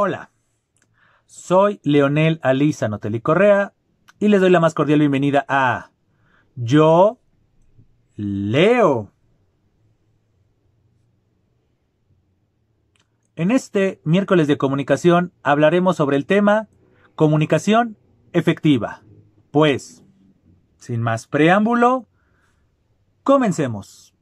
Hola, soy Leonel Alisa Noteli Correa y les doy la más cordial bienvenida a Yo Leo. En este miércoles de comunicación hablaremos sobre el tema comunicación efectiva. Pues, sin más preámbulo, comencemos.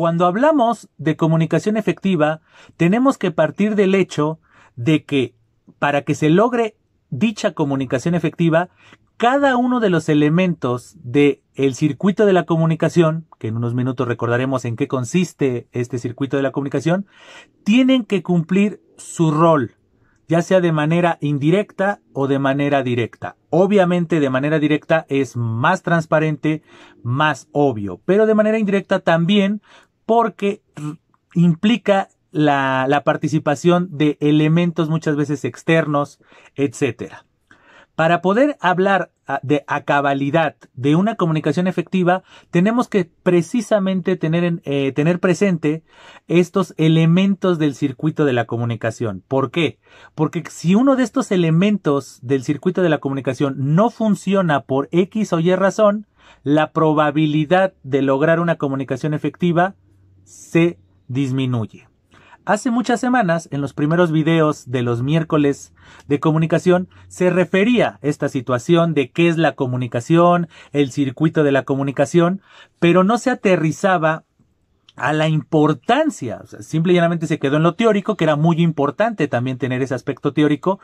Cuando hablamos de comunicación efectiva, tenemos que partir del hecho de que para que se logre dicha comunicación efectiva, cada uno de los elementos del circuito de la comunicación, que en unos minutos recordaremos en qué consiste este circuito de la comunicación, tienen que cumplir su rol, ya sea de manera indirecta o de manera directa. Obviamente de manera directa es más transparente, más obvio, pero de manera indirecta también porque implica la, participación de elementos muchas veces externos, etcétera. Para poder hablar ah, de a cabalidad de una comunicación efectiva, tenemos que precisamente tener, eh, tener presente estos elementos del circuito de la comunicación. ¿Por qué? Porque si uno de estos elementos del circuito de la comunicación no funciona por X o Y razón, la probabilidad de lograr una comunicación efectiva se disminuye. Hace muchas semanas, en los primeros videos de los miércoles de comunicación, se refería esta situación de qué es la comunicación, el circuito de la comunicación, pero no se aterrizaba a la importancia. O sea, simple y llanamente se quedó en lo teórico, que era muy importante también tener ese aspecto teórico,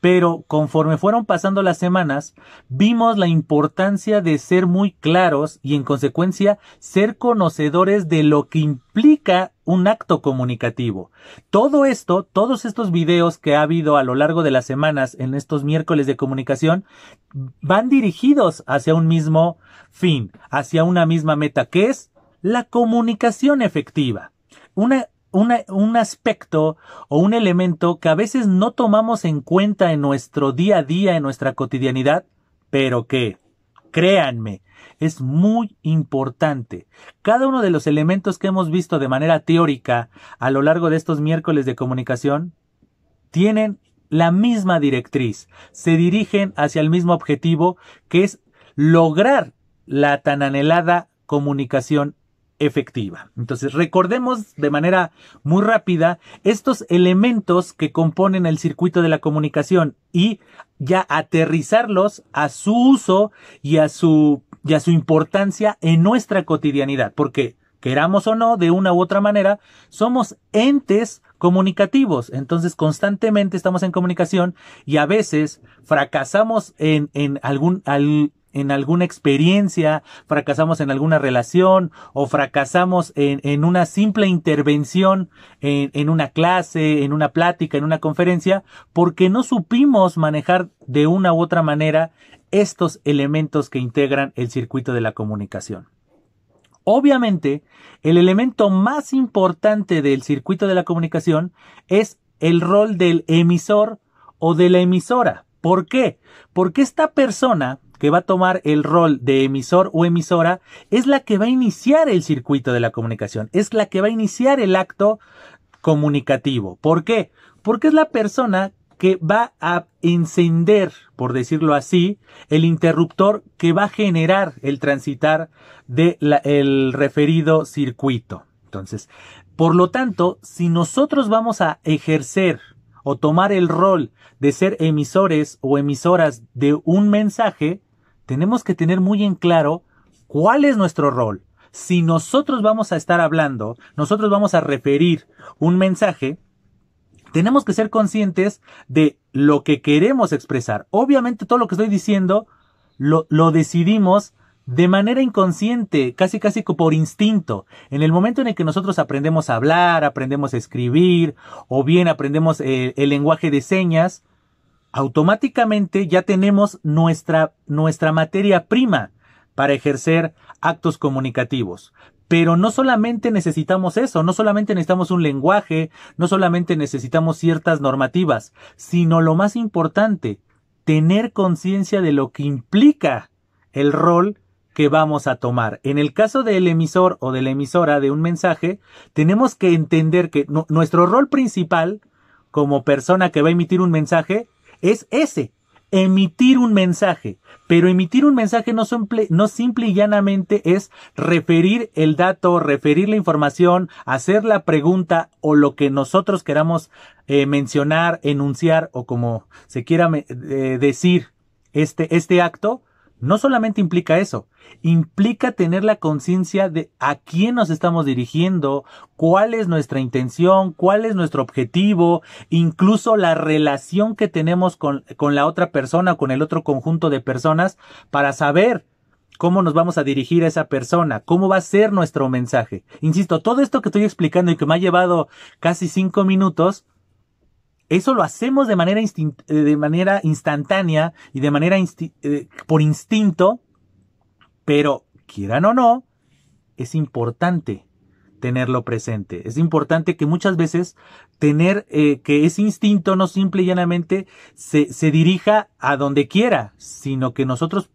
pero conforme fueron pasando las semanas, vimos la importancia de ser muy claros y en consecuencia ser conocedores de lo que implica un acto comunicativo. Todo esto, todos estos videos que ha habido a lo largo de las semanas en estos miércoles de comunicación, van dirigidos hacia un mismo fin, hacia una misma meta, que es la comunicación efectiva. un aspecto o un elemento que a veces no tomamos en cuenta en nuestro día a día, en nuestra cotidianidad, pero que, créanme, es muy importante. Cada uno de los elementos que hemos visto de manera teórica a lo largo de estos miércoles de comunicación tienen la misma directriz, se dirigen hacia el mismo objetivo que es lograr la tan anhelada comunicación efectiva. Entonces, recordemos de manera muy rápida estos elementos que componen el circuito de la comunicación y ya aterrizarlos a su uso y a su, y su importancia en nuestra cotidianidad, porque queramos o no, de una u otra manera, somos entes comunicativos. Entonces constantemente estamos en comunicación y a veces fracasamos en, en algún, al, en alguna experiencia, fracasamos en alguna relación o fracasamos en, una simple intervención en, en, una clase, en una plática, en una conferencia, porque no supimos manejar de una u otra manera estos elementos que integran el circuito de la comunicación. Obviamente, el elemento más importante del circuito de la comunicación es el rol del emisor o de la emisora. ¿Por qué? Porque esta persona que va a tomar el rol de emisor o emisora es la que va a iniciar el circuito de la comunicación, es la que va a iniciar el acto comunicativo. ¿Por qué? Porque es la persona que va a encender, por decirlo así, el interruptor que va a generar el transitar del el referido circuito. Entonces, por lo tanto, si nosotros vamos a ejercer o tomar el rol de ser emisores o emisoras de un mensaje, tenemos que tener muy en claro cuál es nuestro rol. Si nosotros vamos a estar hablando, nosotros vamos a referir un mensaje, tenemos que ser conscientes de lo que queremos expresar. Obviamente todo lo que estoy diciendo lo, decidimos de manera inconsciente, casi casi por instinto. En el momento en el que nosotros aprendemos a hablar, aprendemos a escribir, o bien aprendemos eh, el lenguaje de señas, automáticamente ya tenemos nuestra, nuestra materia prima para ejercer actos comunicativos. Pero no solamente necesitamos eso, no solamente necesitamos un lenguaje, no solamente necesitamos ciertas normativas, sino lo más importante, tener conciencia de lo que implica el rol que vamos a tomar. En el caso del emisor o de la emisora de un mensaje, tenemos que entender que nuestro rol principal como persona que va a emitir un mensaje es ese, emitir un mensaje. Pero emitir un mensaje no, simple, no y llanamente es referir el dato, referir la información, hacer la pregunta o lo que nosotros queramos eh, mencionar, enunciar o como se quiera eh, decir este, este acto no solamente implica eso, implica tener la conciencia de a quién nos estamos dirigiendo, cuál es nuestra intención, cuál es nuestro objetivo, incluso la relación que tenemos con, la otra persona, con el otro conjunto de personas, para saber cómo nos vamos a dirigir a esa persona, cómo va a ser nuestro mensaje. Insisto, todo esto que estoy explicando y que me ha llevado casi cinco minutos, eso lo hacemos de manera, eh, de manera instantánea y de manera eh, por instinto, pero quieran o no, es importante tenerlo presente. Es importante que muchas veces tener eh, que ese instinto no simple y llanamente se, se dirija a donde quiera, sino que nosotros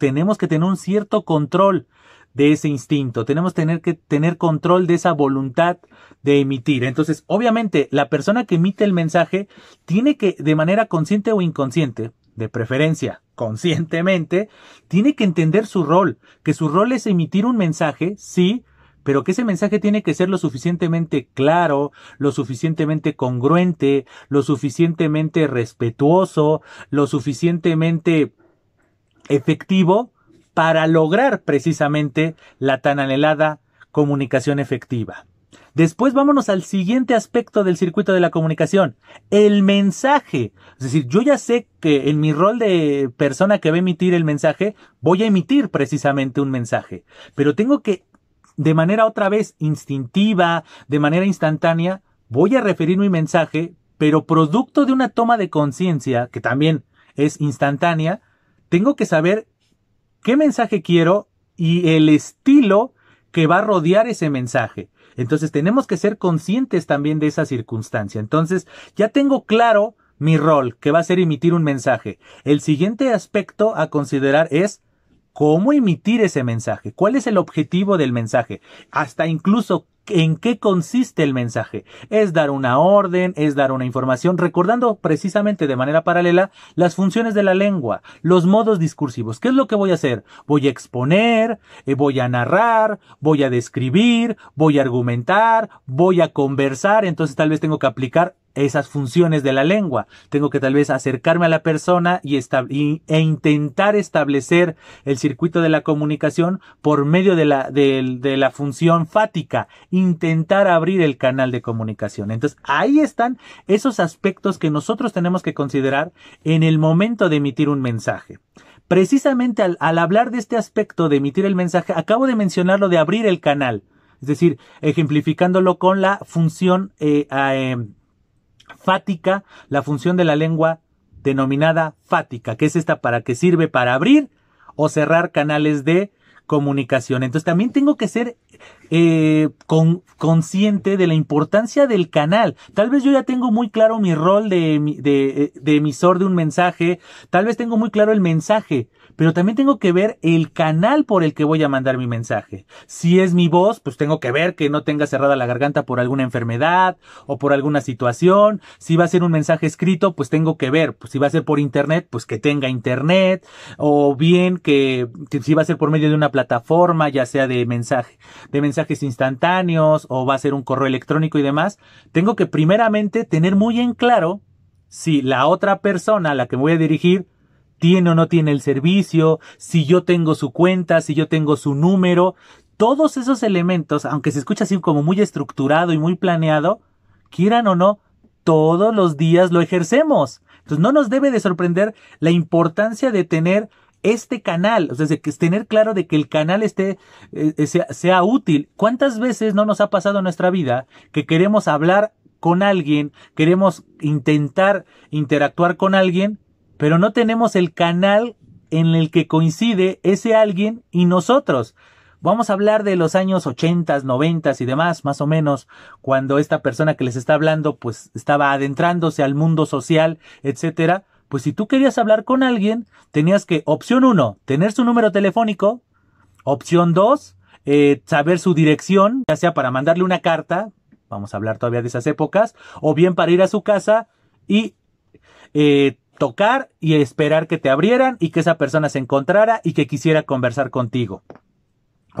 tenemos que tener un cierto control de ese instinto, tenemos tener que tener control de esa voluntad de emitir. Entonces, obviamente, la persona que emite el mensaje tiene que, de manera consciente o inconsciente, de preferencia conscientemente, tiene que entender su rol, que su rol es emitir un mensaje, sí, pero que ese mensaje tiene que ser lo suficientemente claro, lo suficientemente congruente, lo suficientemente respetuoso, lo suficientemente efectivo para lograr precisamente la tan anhelada comunicación efectiva. Después vámonos al siguiente aspecto del circuito de la comunicación, el mensaje. Es decir, yo ya sé que en mi rol de persona que va a emitir el mensaje, voy a emitir precisamente un mensaje, pero tengo que, de manera otra vez instintiva, de manera instantánea, voy a referir mi mensaje, pero producto de una toma de conciencia, que también es instantánea, tengo que saber qué mensaje quiero y el estilo que va a rodear ese mensaje. Entonces tenemos que ser conscientes también de esa circunstancia. Entonces ya tengo claro mi rol, que va a ser emitir un mensaje. El siguiente aspecto a considerar es cómo emitir ese mensaje, cuál es el objetivo del mensaje, hasta incluso en qué consiste el mensaje. Es dar una orden, es dar una información, recordando precisamente de manera paralela las funciones de la lengua, los modos discursivos. ¿Qué es lo que voy a hacer? Voy a exponer, eh, voy a narrar, voy a describir, voy a argumentar, voy a conversar, entonces tal vez tengo que aplicar esas funciones de la lengua. Tengo que tal vez acercarme a la persona y e intentar establecer el circuito de la comunicación por medio de la, la función fática, intentar abrir el canal de comunicación. Entonces, ahí están esos aspectos que nosotros tenemos que considerar en el momento de emitir un mensaje. Precisamente al, hablar de este aspecto de emitir el mensaje, acabo de mencionar lo de abrir el canal. Es decir, ejemplificándolo con la función eh, em, fática, la función de la lengua denominada fática, que es esta para que sirve para abrir o cerrar canales de comunicación. Entonces también tengo que ser eh, con, consciente de la importancia del canal. Tal vez yo ya tengo muy claro mi rol de, eh, de, emisor de un mensaje, tal vez tengo muy claro el mensaje, pero también tengo que ver el canal por el que voy a mandar mi mensaje. Si es mi voz, pues tengo que ver que no tenga cerrada la garganta por alguna enfermedad o por alguna situación. Si va a ser un mensaje escrito, pues tengo que ver. Pues si va a ser por internet, pues que tenga internet. O bien que, si va a ser por medio de una plataforma, ya sea de mensaje, de mensajes instantáneos o va a ser un correo electrónico y demás, tengo que primeramente tener muy en claro si la otra persona a la que voy a dirigir tiene o no tiene el servicio, si yo tengo su cuenta, si yo tengo su número, todos esos elementos, aunque se escucha así como muy estructurado y muy planeado, quieran o no, todos los días lo ejercemos. Entonces no nos debe de sorprender la importancia de tener este canal, o sea, de tener claro de que el canal esté, eh, eh, sea, sea útil. ¿Cuántas veces no nos ha pasado en nuestra vida que queremos hablar con alguien, queremos intentar interactuar con alguien pero no tenemos el canal en el que coincide ese alguien y nosotros. Vamos a hablar de los años 80, 90 y demás, más o menos, cuando esta persona que les está hablando pues estaba adentrándose al mundo social, etcétera. Pues si tú querías hablar con alguien, tenías que, opción uno, tener su número telefónico, opción dos, eh, saber su dirección, ya sea para mandarle una carta, vamos a hablar todavía de esas épocas, o bien para ir a su casa y eh, tocar y esperar que te abrieran y que esa persona se encontrara y que quisiera conversar contigo.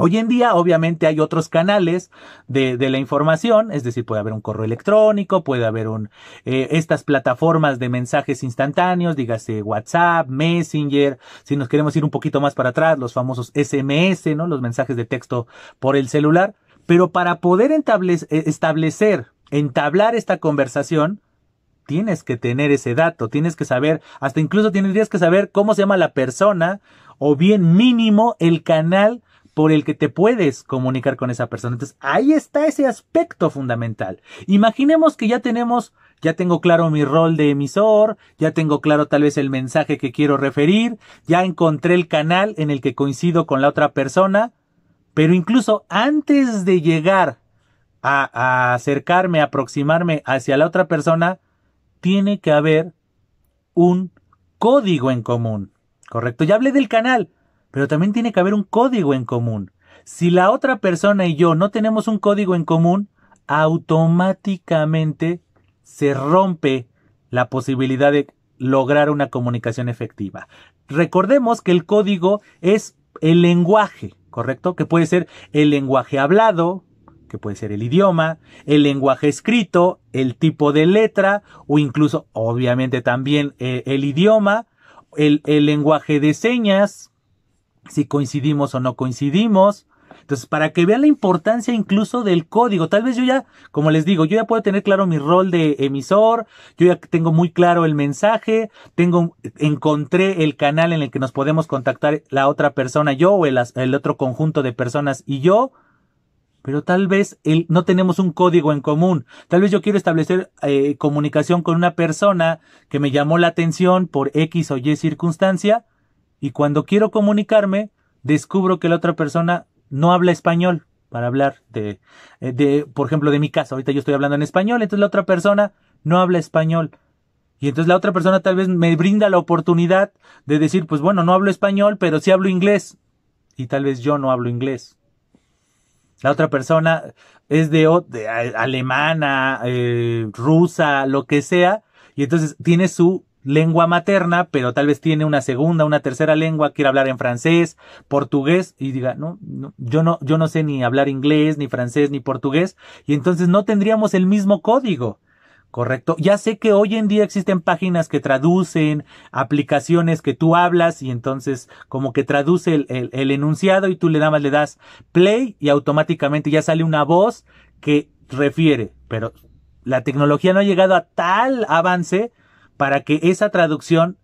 Hoy en día, obviamente, hay otros canales de, la información, es decir, puede haber un correo electrónico, puede haber un, eh, estas plataformas de mensajes instantáneos, dígase WhatsApp, Messenger, si nos queremos ir un poquito más para atrás, los famosos SMS, ¿no? Los mensajes de texto por el celular. Pero para poder eh, establecer, entablar esta conversación, tienes que tener ese dato, tienes que saber, hasta incluso tendrías que saber cómo se llama la persona o bien mínimo el canal por el que te puedes comunicar con esa persona. Entonces, ahí está ese aspecto fundamental. Imaginemos que ya tenemos, ya tengo claro mi rol de emisor, ya tengo claro tal vez el mensaje que quiero referir, ya encontré el canal en el que coincido con la otra persona, pero incluso antes de llegar a, a acercarme, aproximarme hacia la otra persona, tiene que haber un código en común, ¿correcto? Ya hablé del canal, pero también tiene que haber un código en común. Si la otra persona y yo no tenemos un código en común, automáticamente se rompe la posibilidad de lograr una comunicación efectiva. Recordemos que el código es el lenguaje, ¿correcto? Que puede ser el lenguaje hablado, que puede ser el idioma, el lenguaje escrito, el tipo de letra o incluso obviamente también eh, el idioma, el, lenguaje de señas, si coincidimos o no coincidimos. Entonces, para que vean la importancia incluso del código, tal vez yo ya, como les digo, yo ya puedo tener claro mi rol de emisor, yo ya tengo muy claro el mensaje, tengo, encontré el canal en el que nos podemos contactar la otra persona, yo o el otro conjunto de personas y yo pero tal vez el, no tenemos un código en común. Tal vez yo quiero establecer eh, comunicación con una persona que me llamó la atención por X o Y circunstancia y cuando quiero comunicarme descubro que la otra persona no habla español para hablar de, eh, de, por ejemplo, de mi casa. Ahorita yo estoy hablando en español, entonces la otra persona no habla español. Y entonces la otra persona tal vez me brinda la oportunidad de decir, pues bueno, no hablo español, pero sí hablo inglés. Y tal vez yo no hablo inglés. La otra persona es de, alemana, eh, rusa, lo que sea, y entonces tiene su lengua materna, pero tal vez tiene una segunda, una tercera lengua, quiere hablar en francés, portugués, y diga, no, yo no, yo no sé ni hablar inglés, ni francés, ni portugués, y entonces no tendríamos el mismo código. Correcto. Ya sé que hoy en día existen páginas que traducen, aplicaciones que tú hablas y entonces como que traduce el, enunciado y tú le, le das play y automáticamente ya sale una voz que refiere. Pero la tecnología no ha llegado a tal avance para que esa traducción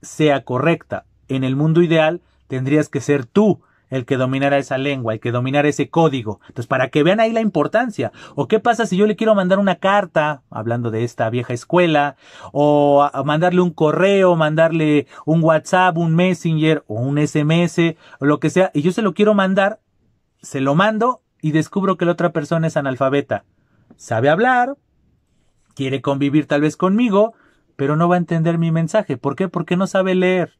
sea correcta. En el mundo ideal tendrías que ser tú el que dominara esa lengua, el que dominara ese código. Entonces, para que vean ahí la importancia. O qué pasa si yo le quiero mandar una carta, hablando de esta vieja escuela, o mandarle un correo, mandarle un WhatsApp, un Messenger, o un SMS, o lo que sea, y yo se lo quiero mandar, se lo mando y descubro que la otra persona es analfabeta. Sabe hablar, quiere convivir tal vez conmigo, pero no va a entender mi mensaje. ¿Por qué? Porque no sabe leer.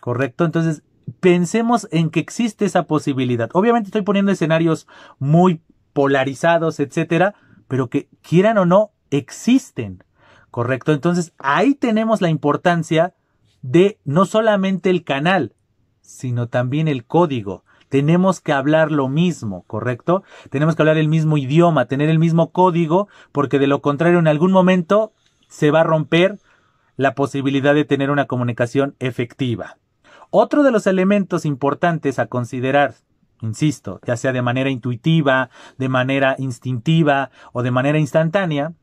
¿Correcto? Entonces, pensemos en que existe esa posibilidad. Obviamente estoy poniendo escenarios muy polarizados, etcétera, pero que quieran o no, existen. ¿Correcto? Entonces ahí tenemos la importancia de no solamente el canal, sino también el código. Tenemos que hablar lo mismo, ¿correcto? Tenemos que hablar el mismo idioma, tener el mismo código, porque de lo contrario en algún momento se va a romper la posibilidad de tener una comunicación efectiva. Otro de los elementos importantes a considerar, insisto, ya sea de manera intuitiva, de manera instintiva o de manera instantánea,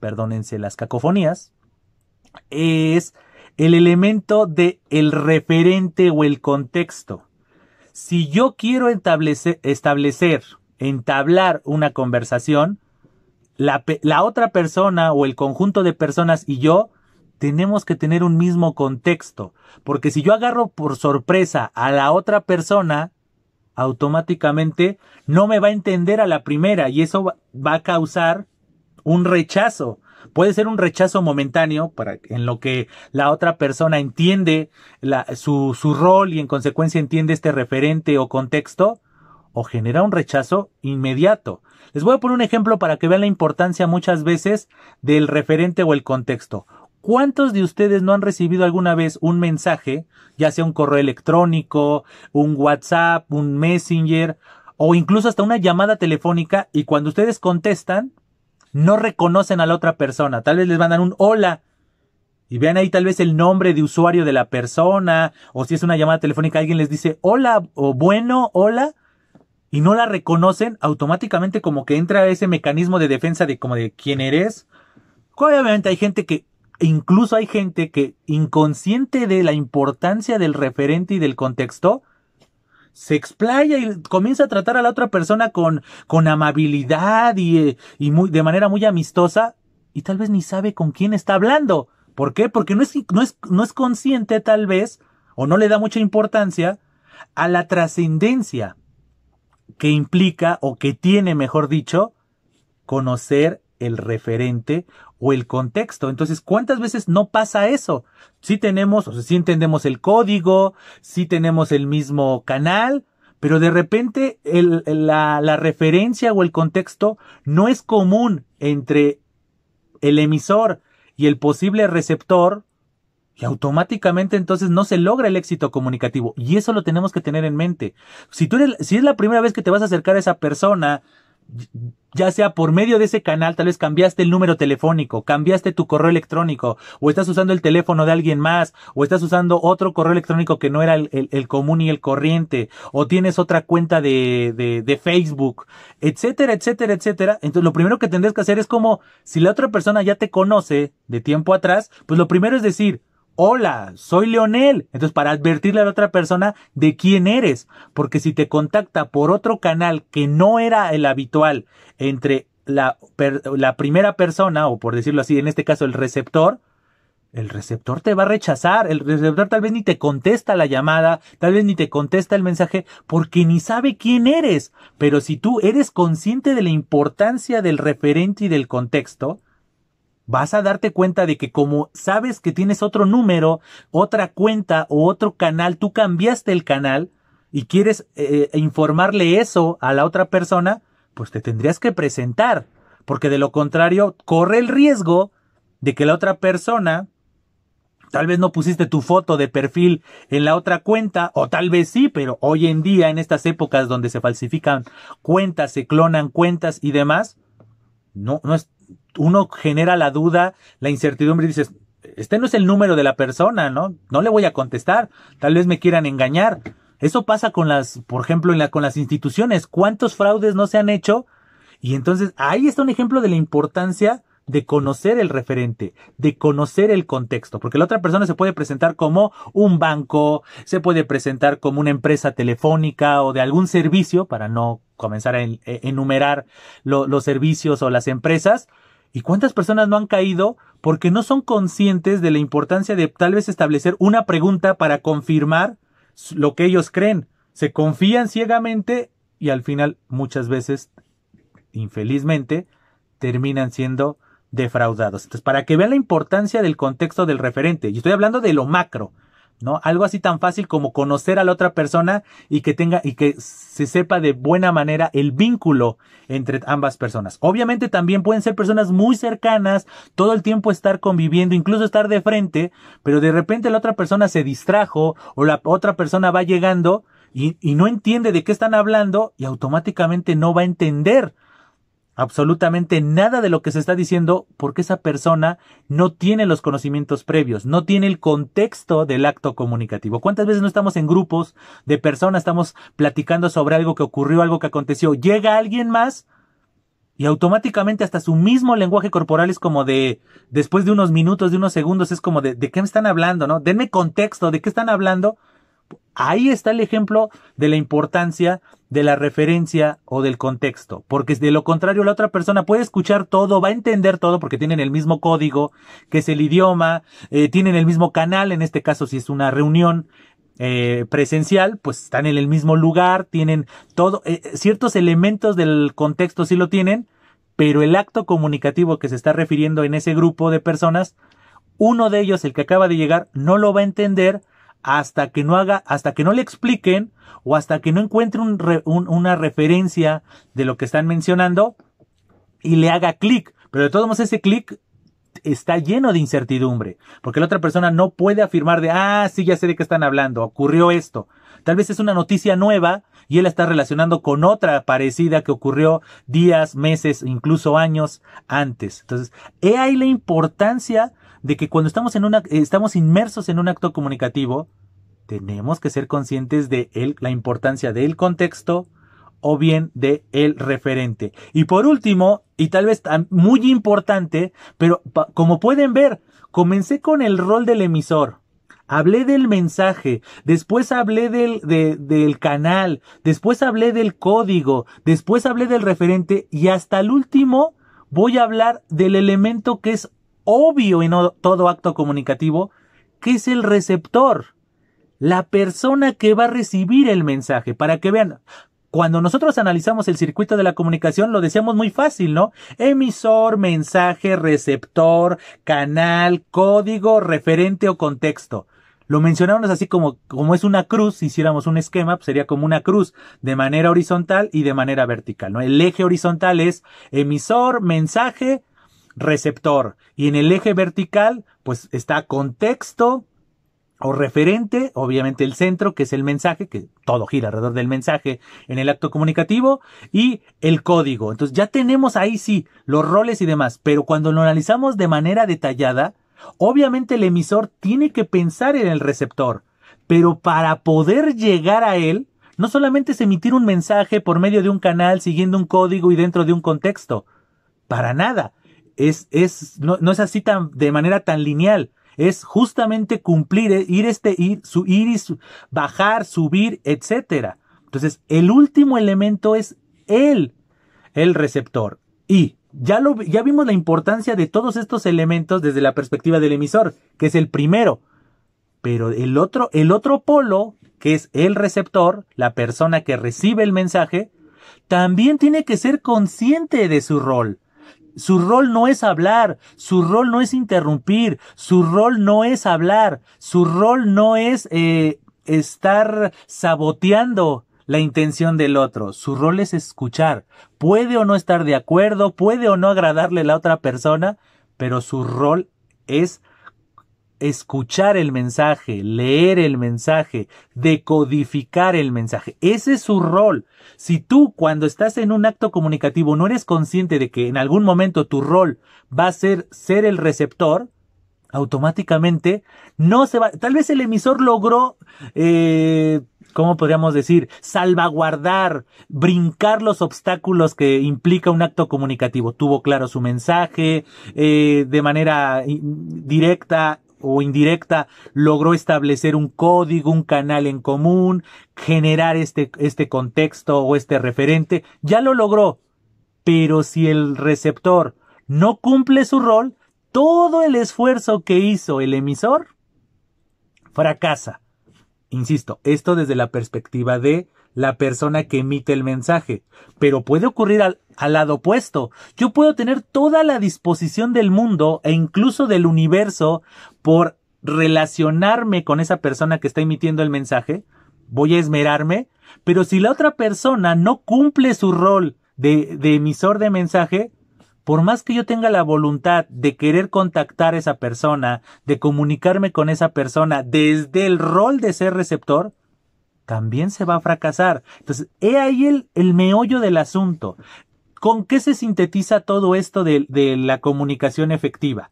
perdónense las cacofonías, es el elemento de el referente o el contexto. Si yo quiero establecer, entablar una conversación, la, otra persona o el conjunto de personas y yo tenemos que tener un mismo contexto, porque si yo agarro por sorpresa a la otra persona, automáticamente no me va a entender a la primera y eso va a causar un rechazo. Puede ser un rechazo momentáneo para, en lo que la otra persona entiende su, su rol y en consecuencia entiende este referente o contexto, o genera un rechazo inmediato. Les voy a poner un ejemplo para que vean la importancia muchas veces del referente o el contexto. ¿Cuántos de ustedes no han recibido alguna vez un mensaje, ya sea un correo electrónico, un WhatsApp, un Messenger o incluso hasta una llamada telefónica y cuando ustedes contestan no reconocen a la otra persona? Tal vez les mandan un hola y vean ahí tal vez el nombre de usuario de la persona o si es una llamada telefónica alguien les dice hola o bueno, hola y no la reconocen, automáticamente como que entra ese mecanismo de defensa de como de quién eres. Obviamente hay gente que incluso hay gente que, inconsciente de la importancia del referente y del contexto, se explaya y comienza a tratar a la otra persona con, con amabilidad y, y muy, de manera muy amistosa y tal vez ni sabe con quién está hablando. ¿Por qué? Porque no es, no es, no es consciente tal vez o no le da mucha importancia a la trascendencia que implica o que tiene, mejor dicho, conocer el referente o el contexto. Entonces, ¿cuántas veces no pasa eso? Si tenemos, o sea, sí entendemos el código, si tenemos el mismo canal, pero de repente la, la referencia o el contexto no es común entre el emisor y el posible receptor y automáticamente entonces no se logra el éxito comunicativo. Y eso lo tenemos que tener en mente. Si tú eres, si es la primera vez que te vas a acercar a esa persona ya sea por medio de ese canal, tal vez cambiaste el número telefónico, cambiaste tu correo electrónico, o estás usando el teléfono de alguien más, o estás usando otro correo electrónico que no era el, común y el corriente, o tienes otra cuenta de, de, de, Facebook, etcétera, etcétera, etcétera. Entonces, lo primero que tendrás que hacer es como, si la otra persona ya te conoce de tiempo atrás, pues lo primero es decir, hola, soy Leonel. Entonces, para advertirle a la otra persona de quién eres, porque si te contacta por otro canal que no era el habitual entre la, la primera persona, o por decirlo así, en este caso el receptor, el receptor te va a rechazar, el receptor tal vez ni te contesta la llamada, tal vez ni te contesta el mensaje, porque ni sabe quién eres. Pero si tú eres consciente de la importancia del referente y del contexto, vas a darte cuenta de que como sabes que tienes otro número, otra cuenta o otro canal, tú cambiaste el canal y quieres eh, eh, informarle eso a la otra persona, pues te tendrías que presentar, porque de lo contrario corre el riesgo de que la otra persona Tal vez no pusiste tu foto de perfil en la otra cuenta, o tal vez sí, pero hoy en día, en estas épocas donde se falsifican cuentas, se clonan cuentas y demás, no, no es uno genera la duda, la incertidumbre y dices, este no es el número de la persona, ¿no? No le voy a contestar, tal vez me quieran engañar. Eso pasa con las, por ejemplo, en la, con las instituciones. ¿Cuántos fraudes no se han hecho? Y entonces ahí está un ejemplo de la importancia de conocer el referente, de conocer el contexto, porque la otra persona se puede presentar como un banco, se puede presentar como una empresa telefónica o de algún servicio, para no comenzar a e, enumerar los servicios o las empresas, ¿Y cuántas personas no han caído porque no son conscientes de la importancia de tal vez establecer una pregunta para confirmar lo que ellos creen? Se confían ciegamente y al final muchas veces, infelizmente, terminan siendo defraudados. Entonces, para que vean la importancia del contexto del referente, y estoy hablando de lo macro, ¿no? Algo así tan fácil como conocer a la otra persona y que tenga y que se sepa de buena manera el vínculo entre ambas personas. Obviamente también pueden ser personas muy cercanas, todo el tiempo estar conviviendo, incluso estar de frente, pero de repente la otra persona se distrajo o la otra persona va llegando y, y no entiende de qué están hablando y automáticamente no va a entender absolutamente nada de lo que se está diciendo porque esa persona no tiene los conocimientos previos, no tiene el contexto del acto comunicativo. ¿Cuántas veces no estamos en grupos de personas, estamos platicando sobre algo que ocurrió, algo que aconteció? Llega alguien más y automáticamente hasta su mismo lenguaje corporal es como de, después de unos minutos, de unos segundos, es como de, ¿de qué me están hablando? ¿No? Denme contexto, ¿de qué están hablando? Ahí está el ejemplo de la importancia de la referencia o del contexto, porque de lo contrario la otra persona puede escuchar todo, va a entender todo porque tienen el mismo código, que es el idioma, eh, tienen el mismo canal, en este caso si es una reunión eh, presencial, pues están en el mismo lugar, tienen todo, eh, ciertos elementos del contexto sí lo tienen, pero el acto comunicativo que se está refiriendo en ese grupo de personas, uno de ellos, el que acaba de llegar, no lo va a entender hasta que no haga, hasta que no le expliquen o hasta que no encuentre una referencia de lo que están mencionando y le haga clic. Pero de todos modos ese clic está lleno de incertidumbre, porque la otra persona no puede afirmar de, ah, sí, ya sé de qué están hablando, ocurrió esto. Tal vez es una noticia nueva y él la está relacionando con otra parecida que ocurrió días, meses, incluso años antes. Entonces, he ahí la importancia de que cuando estamos, en una, estamos inmersos en un acto comunicativo, tenemos que ser conscientes de la importancia del contexto o bien de el referente. Y por último, y tal vez muy importante, pero como pueden ver, comencé con el rol del emisor. Hablé del mensaje, después hablé del, del canal, después hablé del código, después hablé del referente y hasta el último voy a hablar del elemento que es obvio en todo acto comunicativo que es el receptor, la persona que va a recibir el mensaje, para que vean, cuando nosotros analizamos el circuito de la comunicación lo decíamos muy fácil, ¿no? Emisor, mensaje, receptor, canal, código, referente o contexto. Lo mencionamos así como, como es una cruz, si hiciéramos un esquema, pues sería como una cruz de manera horizontal y de manera vertical, ¿no? El eje horizontal es emisor, mensaje, receptor. Y en el eje vertical, pues está contexto o referente, obviamente el centro, que es el mensaje, que todo gira alrededor del mensaje en el acto comunicativo, y el código. Entonces ya tenemos ahí sí los roles y demás, pero cuando lo analizamos de manera detallada, obviamente el emisor tiene que pensar en el receptor, pero para poder llegar a él, no solamente es emitir un mensaje por medio de un canal, siguiendo un código y dentro de un contexto, para nada, es, es, no, no es así tan, de manera tan lineal. Es justamente cumplir, eh, ir este, ir, su, ir y bajar, subir, etcétera. Entonces, el último elemento es él, el receptor. Y ya, lo, ya vimos la importancia de todos estos elementos desde la perspectiva del emisor, que es el primero. Pero el otro, el otro polo, que es el receptor, la persona que recibe el mensaje, también tiene que ser consciente de su rol. Su rol no es hablar, su rol no es interrumpir, su rol no es hablar, su rol no es eh, estar saboteando la intención del otro. Su rol es escuchar. Puede o no estar de acuerdo, puede o no agradarle a la otra persona, pero su rol es escuchar el mensaje, leer el mensaje, decodificar el mensaje. Ese es su rol. Si tú cuando estás en un acto comunicativo no eres consciente de que en algún momento tu rol va a ser ser el receptor, automáticamente no se va. Tal vez el emisor logró, eh, ¿cómo podríamos decir? Salvaguardar, brincar los obstáculos que implica un acto comunicativo. Tuvo claro su mensaje eh, de manera directa o indirecta logró establecer un código, un canal en común, generar este, este contexto o este referente, ya lo logró. Pero si el receptor no cumple su rol, todo el esfuerzo que hizo el emisor fracasa. Insisto, esto desde la perspectiva de la persona que emite el mensaje. Pero puede ocurrir al, lado opuesto. Yo puedo tener toda la disposición del mundo e incluso del universo por relacionarme con esa persona que está emitiendo el mensaje. Voy a esmerarme. Pero si la otra persona no cumple su rol de, de emisor de mensaje, por más que yo tenga la voluntad de querer contactar a esa persona, de comunicarme con esa persona desde el rol de ser receptor, también se va a fracasar. Entonces, he ahí el, el meollo del asunto. ¿Con qué se sintetiza todo esto de, de la comunicación efectiva?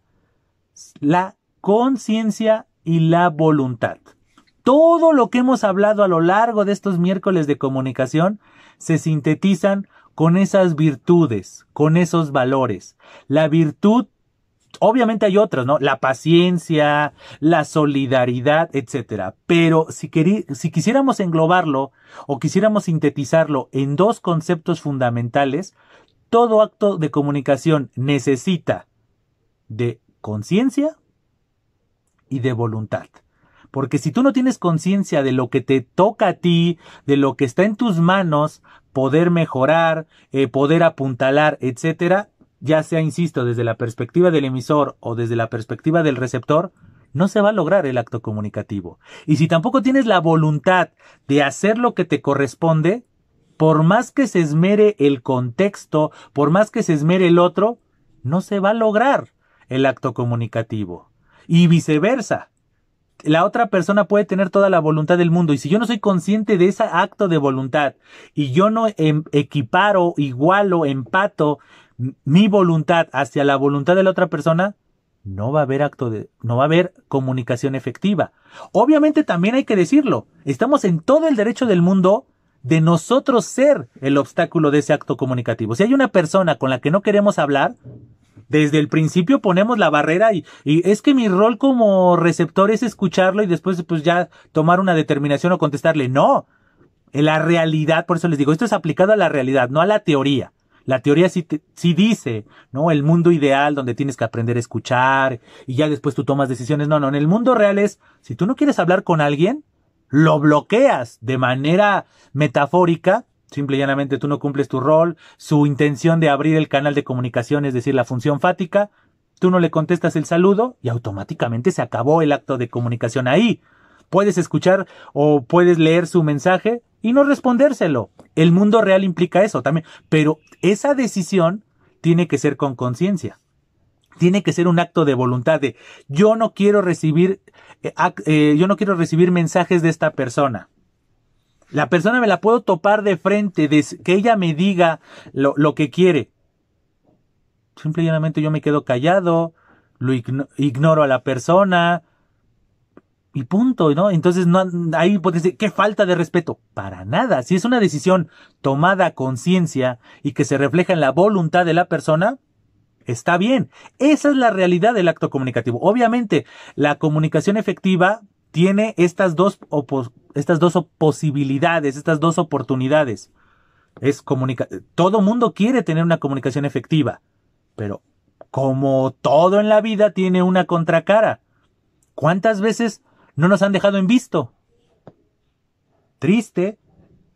La conciencia y la voluntad. Todo lo que hemos hablado a lo largo de estos miércoles de comunicación se sintetizan con esas virtudes, con esos valores. La virtud Obviamente hay otras, ¿no? La paciencia, la solidaridad, etcétera. Pero si, si quisiéramos englobarlo o quisiéramos sintetizarlo en dos conceptos fundamentales, todo acto de comunicación necesita de conciencia y de voluntad. Porque si tú no tienes conciencia de lo que te toca a ti, de lo que está en tus manos, poder mejorar, eh, poder apuntalar, etcétera, ya sea, insisto, desde la perspectiva del emisor o desde la perspectiva del receptor, no se va a lograr el acto comunicativo. Y si tampoco tienes la voluntad de hacer lo que te corresponde, por más que se esmere el contexto, por más que se esmere el otro, no se va a lograr el acto comunicativo. Y viceversa. La otra persona puede tener toda la voluntad del mundo y si yo no soy consciente de ese acto de voluntad y yo no em, equiparo, igualo, empato mi voluntad hacia la voluntad de la otra persona, no va a haber acto de, no va a haber comunicación efectiva. Obviamente también hay que decirlo, estamos en todo el derecho del mundo de nosotros ser el obstáculo de ese acto comunicativo. Si hay una persona con la que no queremos hablar, desde el principio ponemos la barrera y, y, es que mi rol como receptor es escucharlo y después pues ya tomar una determinación o contestarle. No, en la realidad, por eso les digo, esto es aplicado a la realidad, no a la teoría. La teoría sí, dice, ¿no? El mundo ideal donde tienes que aprender a escuchar y ya después tú tomas decisiones. No, no, en el mundo real es, si tú no quieres hablar con alguien, lo bloqueas de manera metafórica Simple y llanamente tú no cumples tu rol, su intención de abrir el canal de comunicación, es decir, la función fática, tú no le contestas el saludo y automáticamente se acabó el acto de comunicación ahí puedes escuchar o puedes leer su mensaje y no respondérselo. El mundo real implica eso también, pero esa decisión tiene que ser con conciencia. Tiene que ser un acto de voluntad de yo no quiero recibir eh, eh, yo no quiero recibir mensajes de esta persona. La persona me la puedo topar de frente, que ella me diga lo, que quiere. Simplemente yo me quedo callado, lo ignoro a la persona, y punto, ¿no? Entonces no ahí puedes qué falta de respeto. Para nada. Si es una decisión tomada con conciencia y que se refleja en la voluntad de la persona, está bien. Esa es la realidad del acto comunicativo. Obviamente, la comunicación efectiva tiene estas dos estas dos posibilidades, estas dos oportunidades. Es comunica todo mundo quiere tener una comunicación efectiva, pero como todo en la vida tiene una contracara. ¿Cuántas veces no nos han dejado en visto. Triste,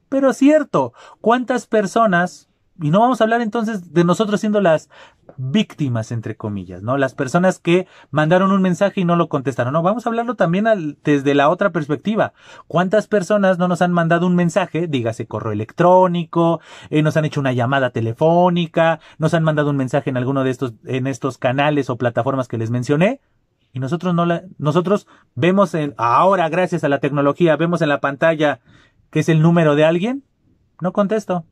pero cierto. ¿Cuántas personas, y no vamos a hablar entonces de nosotros siendo las víctimas, entre comillas, ¿no? Las personas que mandaron un mensaje y no lo contestaron. No, vamos a hablarlo también desde la otra perspectiva. ¿Cuántas personas no nos han mandado un mensaje? Dígase correo electrónico, eh, nos han hecho una llamada telefónica, nos han mandado un mensaje en alguno de estos, en estos canales o plataformas que les mencioné. Y nosotros no la, nosotros vemos en, ahora gracias a la tecnología, vemos en la pantalla que es el número de alguien. No contesto.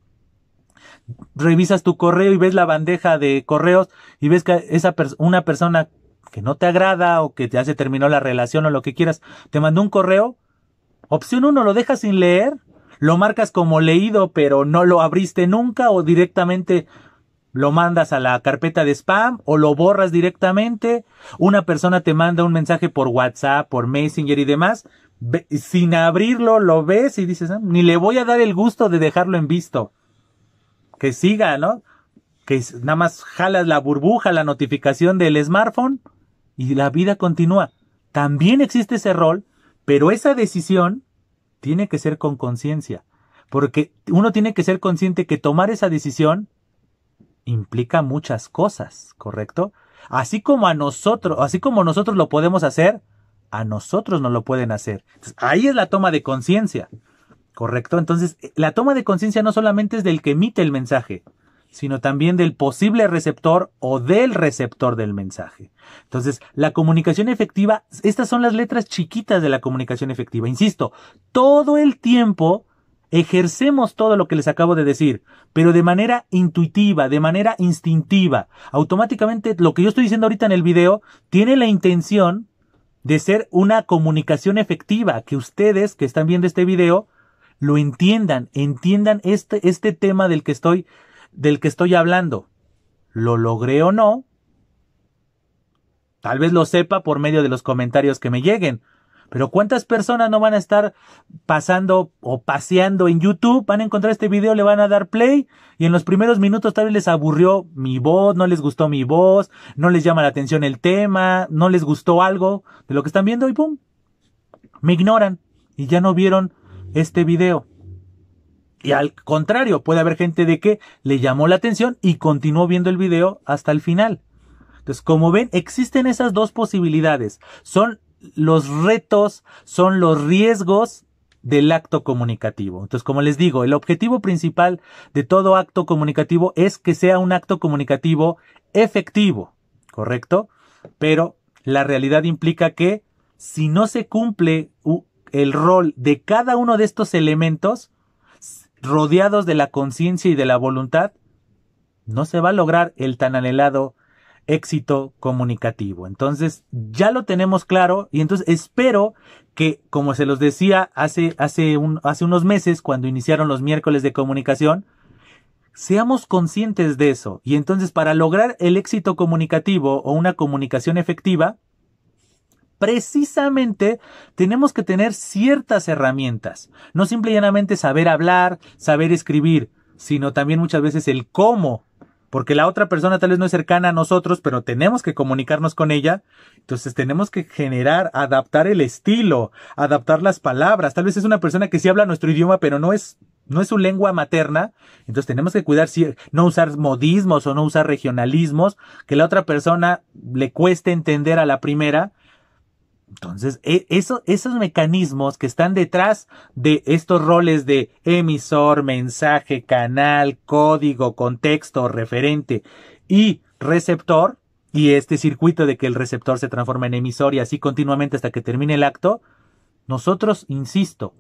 Revisas tu correo y ves la bandeja de correos y ves que esa una persona que no te agrada o que ya se terminó la relación o lo que quieras, te mandó un correo. Opción uno, lo dejas sin leer, lo marcas como leído pero no lo abriste nunca o directamente lo mandas a la carpeta de spam o lo borras directamente, una persona te manda un mensaje por WhatsApp, por Messenger y demás, sin abrirlo lo ves y dices, ah, ni le voy a dar el gusto de dejarlo en visto. Que siga, ¿no? Que nada más jalas la burbuja, la notificación del smartphone y la vida continúa. También existe ese rol, pero esa decisión tiene que ser con conciencia, porque uno tiene que ser consciente que tomar esa decisión implica muchas cosas, ¿correcto? Así como a nosotros, así como nosotros lo podemos hacer, a nosotros no lo pueden hacer. ahí es la toma de conciencia, ¿correcto? Entonces, eh, la toma de conciencia no solamente es del que emite el mensaje, sino también del posible receptor o del receptor del mensaje. Entonces, la comunicación efectiva, estas son las letras chiquitas de la comunicación efectiva. Insisto, todo el tiempo Ejercemos todo lo que les acabo de decir, pero de manera intuitiva, de manera instintiva. Automáticamente lo que yo estoy diciendo ahorita en el video tiene la intención de ser una comunicación efectiva, que ustedes que están viendo este video lo entiendan, entiendan este, este tema del que estoy, del que estoy hablando. ¿Lo logré o no? Tal vez lo sepa por medio de los comentarios que me lleguen, pero ¿cuántas personas no van a estar pasando o paseando en YouTube? Van a encontrar este video, le van a dar play y en los primeros minutos tal vez les aburrió mi voz, no les gustó mi voz, no les llama la atención el tema, no les gustó algo de lo que están viendo y ¡pum! Me ignoran y ya no vieron este video. Y al contrario, puede haber gente de que le llamó la atención y continuó viendo el video hasta el final. Entonces, como ven, existen esas dos posibilidades. Son los retos son los riesgos del acto comunicativo. Entonces, como les digo, el objetivo principal de todo acto comunicativo es que sea un acto comunicativo efectivo, ¿correcto? Pero la realidad implica que si no se cumple el rol de cada uno de estos elementos, rodeados de la conciencia y de la voluntad, no se va a lograr el tan anhelado éxito comunicativo. Entonces, ya lo tenemos claro y entonces espero que, como se los decía hace, hace, un, hace unos meses, cuando iniciaron los miércoles de comunicación, seamos conscientes de eso. Y entonces, para lograr el éxito comunicativo o una comunicación efectiva, precisamente tenemos que tener ciertas herramientas. No simplemente saber hablar, saber escribir, sino también muchas veces el cómo porque la otra persona tal vez no es cercana a nosotros, pero tenemos que comunicarnos con ella. Entonces tenemos que generar, adaptar el estilo, adaptar las palabras. Tal vez es una persona que sí habla nuestro idioma, pero no es no es su lengua materna, entonces tenemos que cuidar si no usar modismos o no usar regionalismos que la otra persona le cueste entender a la primera entonces, e, esos mecanismos que están detrás de estos roles de emisor, mensaje, canal, código, contexto, referente y receptor, y este circuito de que el receptor se transforma en emisor y así continuamente hasta que termine el acto, nosotros, insisto,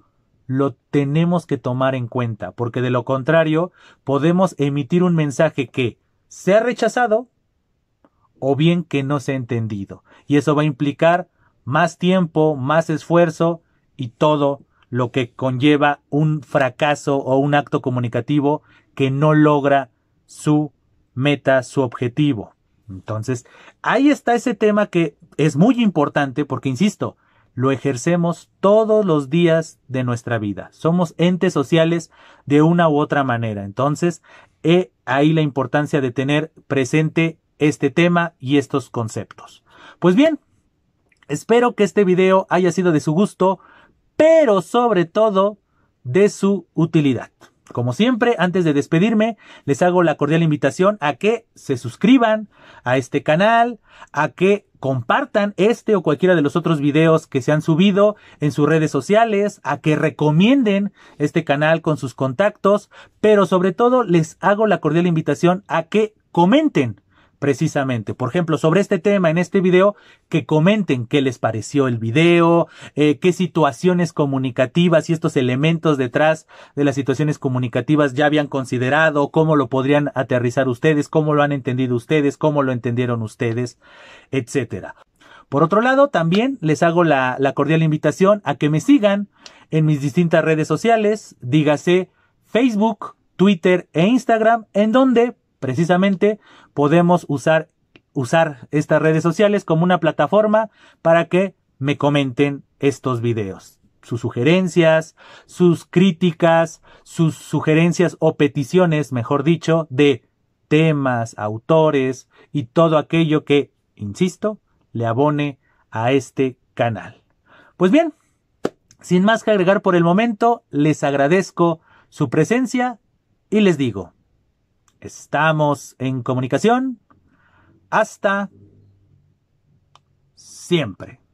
lo tenemos que tomar en cuenta, porque de lo contrario podemos emitir un mensaje que sea rechazado o bien que no sea entendido. Y eso va a implicar más tiempo, más esfuerzo y todo lo que conlleva un fracaso o un acto comunicativo que no logra su meta, su objetivo. Entonces, ahí está ese tema que es muy importante porque, insisto, lo ejercemos todos los días de nuestra vida. Somos entes sociales de una u otra manera. Entonces, he ahí la importancia de tener presente este tema y estos conceptos. Pues bien, Espero que este video haya sido de su gusto, pero sobre todo de su utilidad. Como siempre, antes de despedirme, les hago la cordial invitación a que se suscriban a este canal, a que compartan este o cualquiera de los otros videos que se han subido en sus redes sociales, a que recomienden este canal con sus contactos, pero sobre todo les hago la cordial invitación a que comenten precisamente. Por ejemplo, sobre este tema en este video, que comenten qué les pareció el video, eh, qué situaciones comunicativas y estos elementos detrás de las situaciones comunicativas ya habían considerado, cómo lo podrían aterrizar ustedes, cómo lo han entendido ustedes, cómo lo entendieron ustedes, etcétera. Por otro lado, también les hago la, la, cordial invitación a que me sigan en mis distintas redes sociales, dígase Facebook, Twitter e Instagram, en donde Precisamente podemos usar, usar estas redes sociales como una plataforma para que me comenten estos videos. Sus sugerencias, sus críticas, sus sugerencias o peticiones, mejor dicho, de temas, autores y todo aquello que, insisto, le abone a este canal. Pues bien, sin más que agregar por el momento, les agradezco su presencia y les digo, Estamos en comunicación. Hasta siempre.